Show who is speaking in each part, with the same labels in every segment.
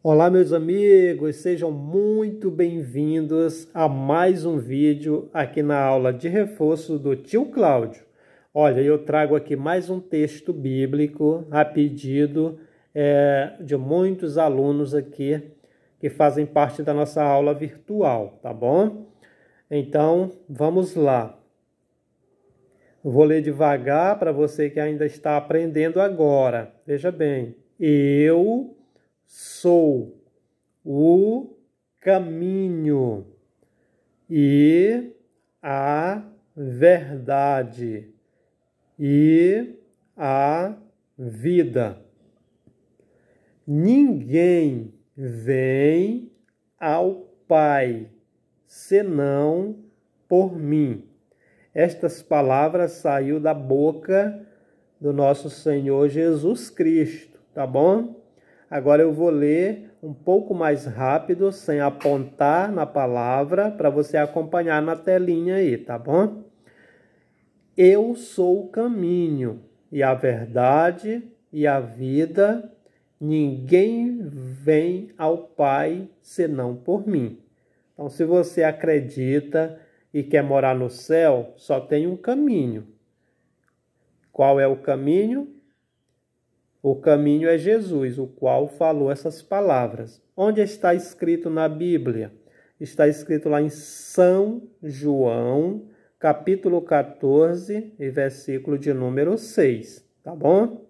Speaker 1: Olá, meus amigos, sejam muito bem-vindos a mais um vídeo aqui na aula de reforço do tio Cláudio. Olha, eu trago aqui mais um texto bíblico a pedido é, de muitos alunos aqui que fazem parte da nossa aula virtual, tá bom? Então, vamos lá. Vou ler devagar para você que ainda está aprendendo agora. Veja bem, eu sou o caminho e a verdade e a vida. Ninguém vem ao Pai senão por mim. Estas palavras saiu da boca do nosso Senhor Jesus Cristo, tá bom? Agora eu vou ler um pouco mais rápido, sem apontar na palavra, para você acompanhar na telinha aí, tá bom? Eu sou o caminho e a verdade e a vida. Ninguém vem ao Pai senão por mim. Então, se você acredita e quer morar no céu, só tem um caminho. Qual é o caminho? O caminho é Jesus, o qual falou essas palavras. Onde está escrito na Bíblia? Está escrito lá em São João, capítulo 14 e versículo de número 6, tá bom?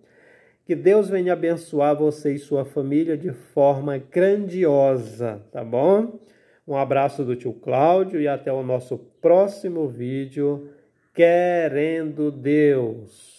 Speaker 1: Que Deus venha abençoar você e sua família de forma grandiosa, tá bom? Um abraço do tio Cláudio e até o nosso próximo vídeo. Querendo Deus.